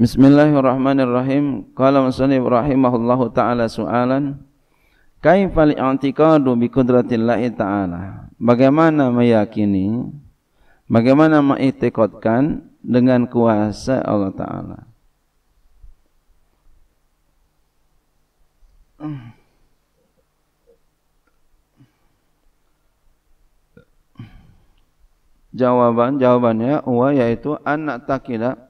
Bismillahirrahmanirrahim. Qala musannif rahimahullahu taala su'alan Kaifa li'antiqadu bi qudratillahi ta'ala? Bagaimana meyakini? Bagaimana mengiktikadkan dengan kuasa Allah taala? Jawaban jawabannya wa yaitu anak takila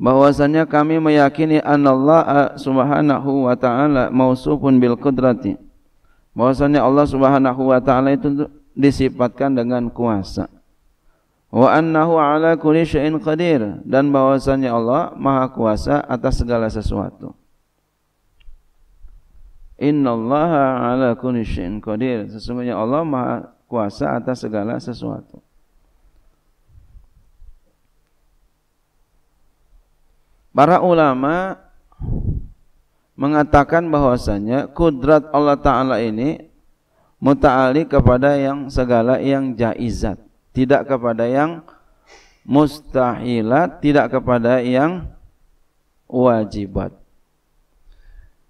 bahwasannya kami meyakini an anallah eh, subhanahu wa ta'ala mausufun bil qudrati bahwasanya Allah subhanahu wa ta'ala itu disifatkan dengan kuasa wa annahu ala kulli syai'in qadir dan bahwasanya Allah maha kuasa atas segala sesuatu innallaha ala kulli syai'in qadir sesungguhnya Allah maha kuasa atas segala sesuatu Para ulama mengatakan bahwasanya kudrat Allah Ta'ala ini muta'ali kepada yang segala yang jaizat tidak kepada yang mustahilat tidak kepada yang wajibat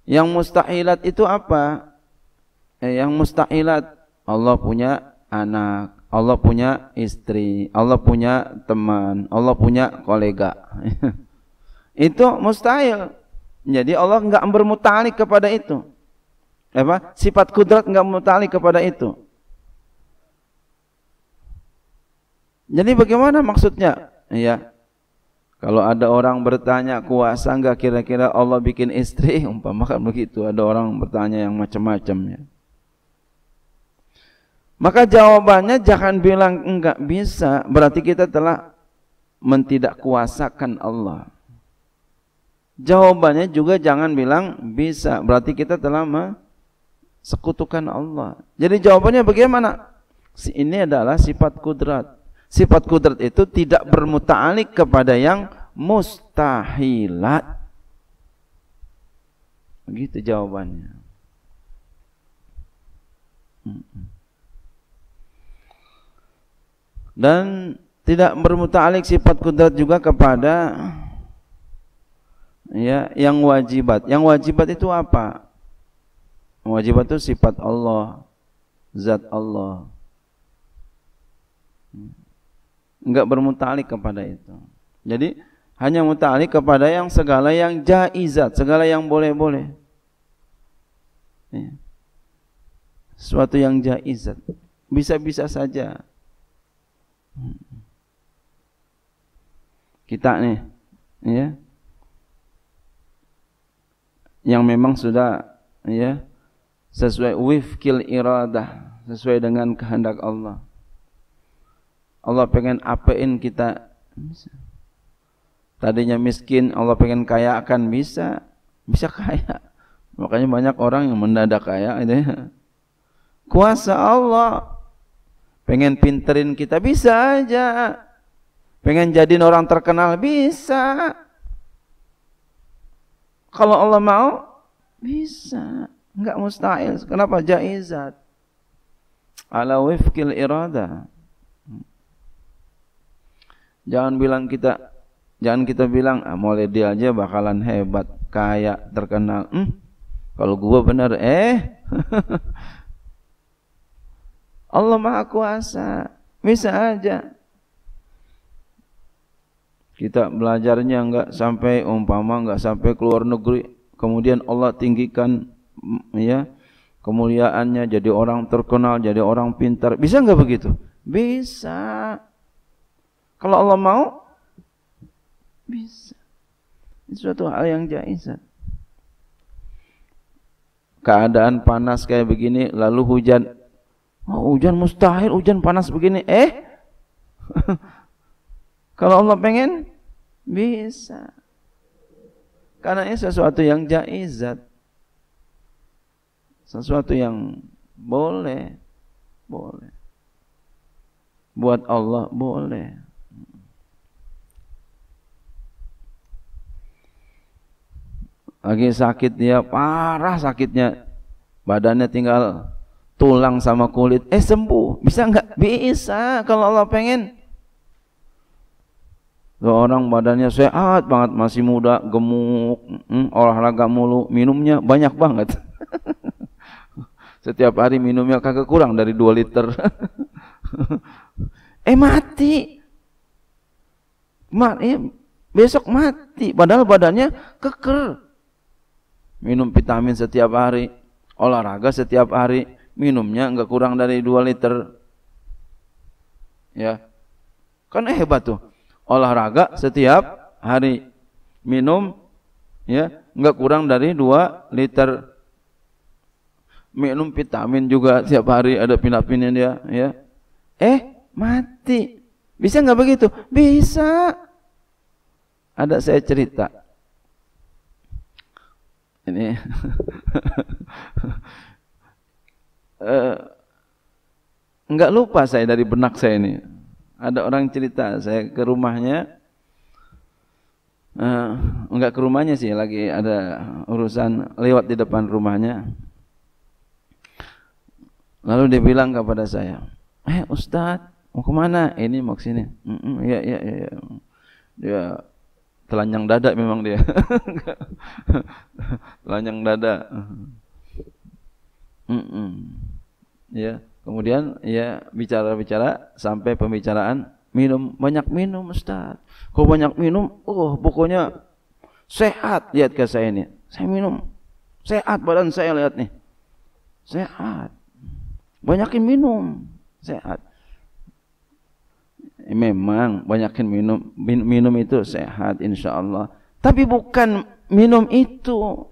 yang mustahilat itu apa? Eh, yang mustahilat Allah punya anak Allah punya istri Allah punya teman Allah punya kolega itu mustahil. Jadi Allah enggak bermutalik kepada itu. Apa? Sifat kudrat enggak bermutalik kepada itu. Jadi bagaimana maksudnya? Ya. Kalau ada orang bertanya kuasa enggak kira-kira Allah bikin istri, umpamakan begitu. Ada orang bertanya yang macam-macam ya. Maka jawabannya jangan bilang enggak bisa, berarti kita telah mentidak kuasakan Allah. Jawabannya juga jangan bilang bisa. Berarti kita telah sekutukan Allah. Jadi jawabannya bagaimana? Ini adalah sifat kudrat. Sifat kudrat itu tidak bermuta'alik kepada yang mustahilat. Begitu jawabannya. Dan tidak bermuta'alik sifat kudrat juga kepada ya yang wajibat. Yang wajibat itu apa? wajibat itu sifat Allah, zat Allah. Enggak bermutalik kepada itu. Jadi hanya mutalik kepada yang segala yang jaizat, segala yang boleh-boleh. Ya. Sesuatu yang jaizat. Bisa-bisa saja. Kita nih, ya, yang memang sudah ya sesuai wifkil iradah sesuai dengan kehendak Allah Allah pengen apain kita bisa. tadinya miskin Allah pengen kaya akan bisa bisa kaya makanya banyak orang yang mendadak kaya itu ya. kuasa Allah pengen pinterin kita bisa aja pengen jadiin orang terkenal bisa kalau Allah mau, bisa. Enggak mustahil. Kenapa? Jaizat. Ala wifkil irada. Jangan bilang kita jangan kita bilang ah, mulai dia aja bakalan hebat, kaya, terkenal. Hmm? Kalau gua benar eh Allah Maha Kuasa. Bisa aja kita belajarnya enggak sampai umpama enggak sampai keluar negeri kemudian Allah tinggikan mm, ya kemuliaannya jadi orang terkenal jadi orang pintar bisa enggak begitu bisa kalau Allah mau bisa itu suatu hal yang jaisat. keadaan panas kayak begini lalu hujan oh, hujan mustahil hujan panas begini eh kalau Allah pengen bisa. Karena ini sesuatu yang jaizat. Sesuatu yang boleh. Boleh. Buat Allah boleh. Lagi sakit dia, parah sakitnya. Badannya tinggal tulang sama kulit. Eh sembuh. Bisa enggak? Bisa. Kalau Allah pengen orang badannya sehat banget, masih muda, gemuk, hmm, olahraga mulu, minumnya banyak banget. Setiap hari minumnya kagak kurang dari dua liter. eh mati. Ma eh, besok mati, padahal badannya keker. Minum vitamin setiap hari, olahraga setiap hari, minumnya nggak kurang dari 2 liter. Ya. Kan hebat tuh olahraga setiap hari minum ya nggak kurang dari 2 liter minum vitamin juga setiap hari ada pinapinnya dia ya eh mati bisa nggak begitu bisa ada saya cerita ini enggak eh, nggak lupa saya dari benak saya ini ada orang cerita saya ke rumahnya uh, enggak ke rumahnya sih lagi ada urusan lewat di depan rumahnya lalu dia bilang kepada saya eh Ustadz mau kemana ini mau ke sini Iya iya ya dia telanjang dada memang dia telanjang dada mm -mm. ya yeah. Kemudian ya bicara-bicara sampai pembicaraan minum banyak minum Ustaz. kok banyak minum, oh pokoknya sehat lihat ke saya ini. Saya minum sehat badan saya lihat nih. Sehat. Banyakin minum, sehat. Eh, memang banyakin minum, minum, minum itu sehat insya Allah. Tapi bukan minum itu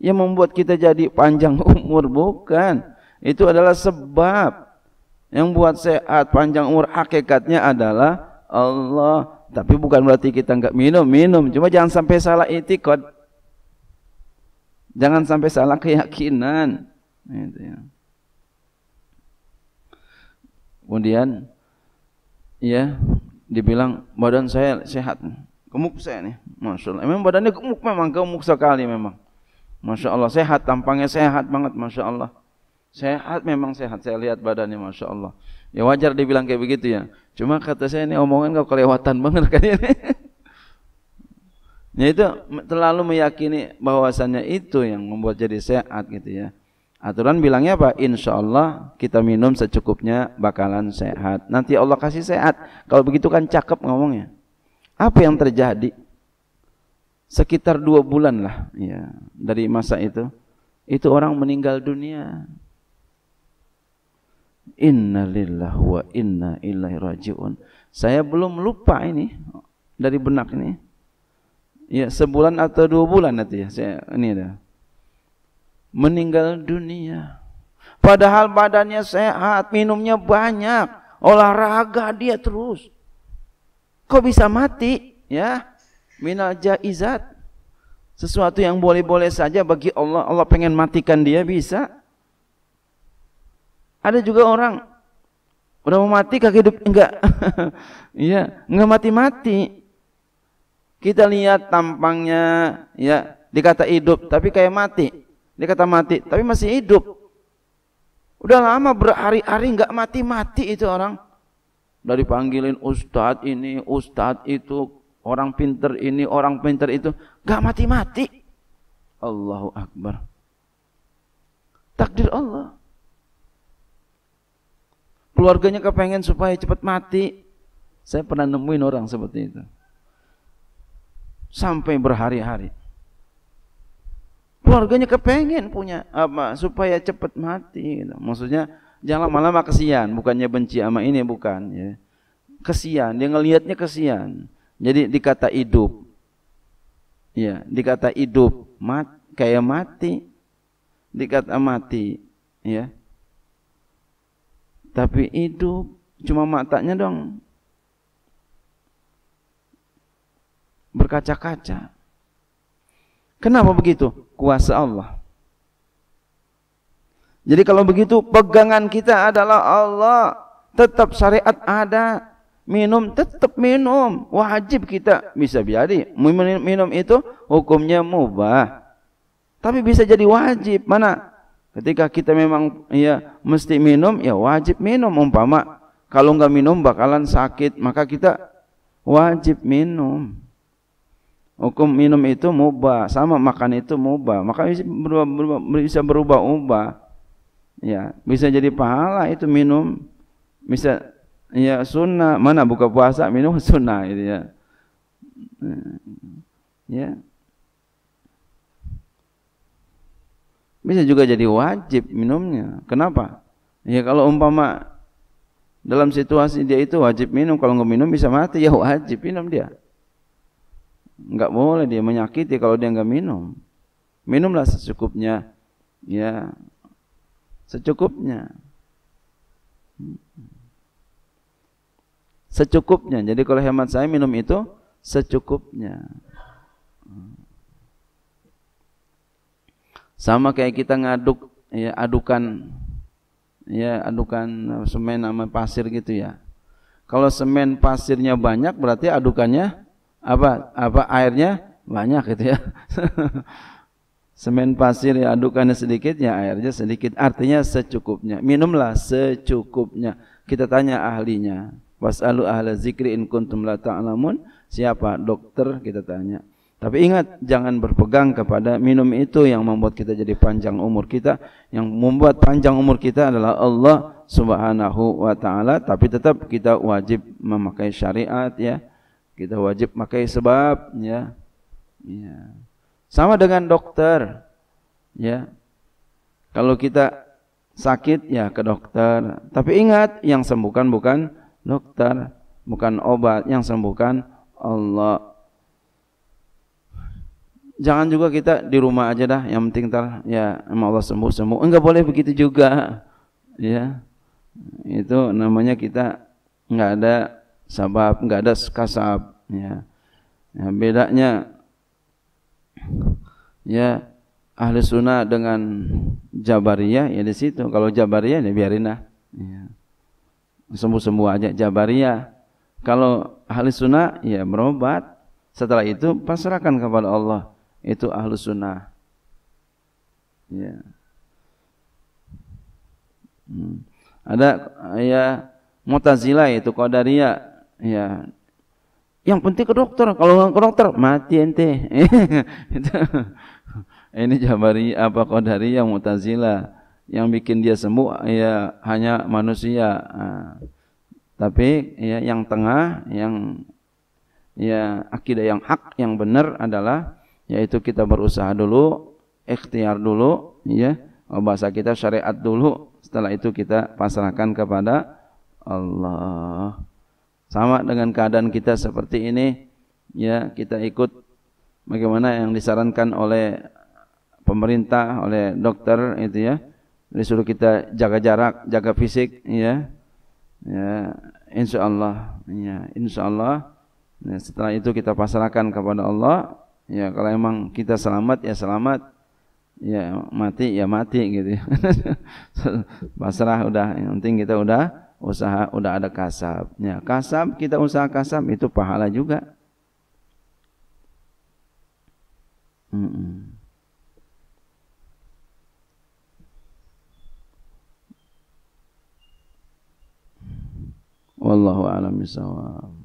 yang membuat kita jadi panjang umur bukan itu adalah sebab yang buat sehat panjang umur hakikatnya adalah Allah. Tapi bukan berarti kita nggak minum, minum. Cuma jangan sampai salah itikad. Jangan sampai salah keyakinan. Itu ya. Kemudian ya dibilang badan saya sehat gemuk saya nih masya Allah memang badannya gemuk memang gemuk sekali memang masya Allah sehat tampangnya sehat banget masya Allah Sehat memang sehat, saya lihat badannya Masya Allah. Ya wajar dibilang kayak begitu ya. Cuma kata saya ini omongan kau kelewatan banget kan ini. Ya itu terlalu meyakini bahwasannya itu yang membuat jadi sehat gitu ya. Aturan bilangnya apa? Insya Allah kita minum secukupnya bakalan sehat. Nanti Allah kasih sehat. Kalau begitu kan cakep ngomongnya. Apa yang terjadi? Sekitar dua bulan lah ya, dari masa itu. Itu orang meninggal dunia. Inna wa inna ilaihi rajiun. Saya belum lupa ini dari benak ini. Ya sebulan atau dua bulan nanti ya. Saya ini ada. Meninggal dunia. Padahal badannya sehat, minumnya banyak, olahraga dia terus. Kok bisa mati? Ya, minal jaizat. Sesuatu yang boleh-boleh saja bagi Allah, Allah pengen matikan dia bisa. Ada juga orang udah mau mati kaki hidup enggak. Iya, enggak mati-mati. Kita lihat tampangnya ya, dikata hidup tapi kayak mati. Dikata mati tapi masih hidup. Udah lama berhari-hari enggak mati-mati itu orang. Dari panggilin ustadz ini, ustadz itu, orang pinter ini, orang pinter itu, enggak mati-mati. Allahu Akbar. Takdir Allah keluarganya kepengen supaya cepat mati. Saya pernah nemuin orang seperti itu. Sampai berhari-hari. Keluarganya kepengen punya apa supaya cepat mati. Gitu. Maksudnya jangan lama-lama kesian, bukannya benci sama ini bukan. Ya. Kesian, dia ngelihatnya kesian. Jadi dikata hidup, ya dikata hidup, mat, kayak mati, dikata mati, ya tapi itu cuma matanya dong. Berkaca-kaca. Kenapa begitu? Kuasa Allah. Jadi kalau begitu pegangan kita adalah Allah. Tetap syariat ada. Minum tetap minum. Wajib kita bisa jadi. Minum itu hukumnya mubah. Tapi bisa jadi wajib. Mana? Ketika kita memang ya mesti minum, ya wajib minum umpama kalau nggak minum bakalan sakit, maka kita wajib minum. Hukum minum itu mubah, sama makan itu mubah, maka bisa berubah, berubah bisa berubah-ubah. Ya, bisa jadi pahala itu minum. Bisa ya sunnah, mana buka puasa minum sunnah gitu ya. Hmm, ya. bisa juga jadi wajib minumnya. Kenapa? Ya kalau umpama dalam situasi dia itu wajib minum, kalau nggak minum bisa mati, ya wajib minum dia. Nggak boleh dia menyakiti kalau dia nggak minum. Minumlah secukupnya, ya secukupnya. Secukupnya. Jadi kalau hemat saya minum itu secukupnya. Sama kayak kita ngaduk ya adukan ya adukan semen sama pasir gitu ya. Kalau semen pasirnya banyak berarti adukannya apa apa airnya banyak gitu ya. semen pasir ya adukannya sedikit ya airnya sedikit. Artinya secukupnya. Minumlah secukupnya. Kita tanya ahlinya. Wasalu ahla zikri in kuntum la ta'lamun. Siapa? Dokter kita tanya. Tapi ingat jangan berpegang kepada minum itu yang membuat kita jadi panjang umur kita. Yang membuat panjang umur kita adalah Allah Subhanahu wa taala, tapi tetap kita wajib memakai syariat ya. Kita wajib pakai sebab ya. Ya. Sama dengan dokter ya. Kalau kita sakit ya ke dokter. Tapi ingat yang sembuhkan bukan dokter, bukan obat, yang sembuhkan Allah jangan juga kita di rumah aja dah yang penting tar ya sama Allah sembuh sembuh enggak boleh begitu juga ya itu namanya kita enggak ada sabab enggak ada kasab ya, ya bedanya ya ahli sunnah dengan jabariyah ya di situ kalau jabariyah ya biarin lah ya. sembuh sembuh aja jabariyah kalau ahli sunnah ya berobat setelah itu pasrahkan kepada Allah itu ahlus sunnah. Ya. Hmm. Ada ya mutazila itu Qadariyah ya. Yang penting ke dokter, kalau nggak ke dokter mati ente. Ini Jabari apa kaudaria mutazila yang bikin dia sembuh ya hanya manusia. Nah, tapi ya yang tengah yang ya akidah yang hak yang benar adalah yaitu kita berusaha dulu, ikhtiar dulu, ya. Oh, bahasa kita syariat dulu, setelah itu kita pasrahkan kepada Allah. Sama dengan keadaan kita seperti ini, ya, kita ikut bagaimana yang disarankan oleh pemerintah, oleh dokter itu ya. Disuruh kita jaga jarak, jaga fisik, ya. Ya, insyaallah, ya, insyaallah. Ya, nah, setelah itu kita pasrahkan kepada Allah, Ya kalau emang kita selamat ya selamat, ya mati ya mati gitu. Ya. Pasrah udah yang penting kita udah usaha udah ada kasab. Ya kasab kita usaha kasab itu pahala juga. Mm -mm. Wallahu a'lam bishawab.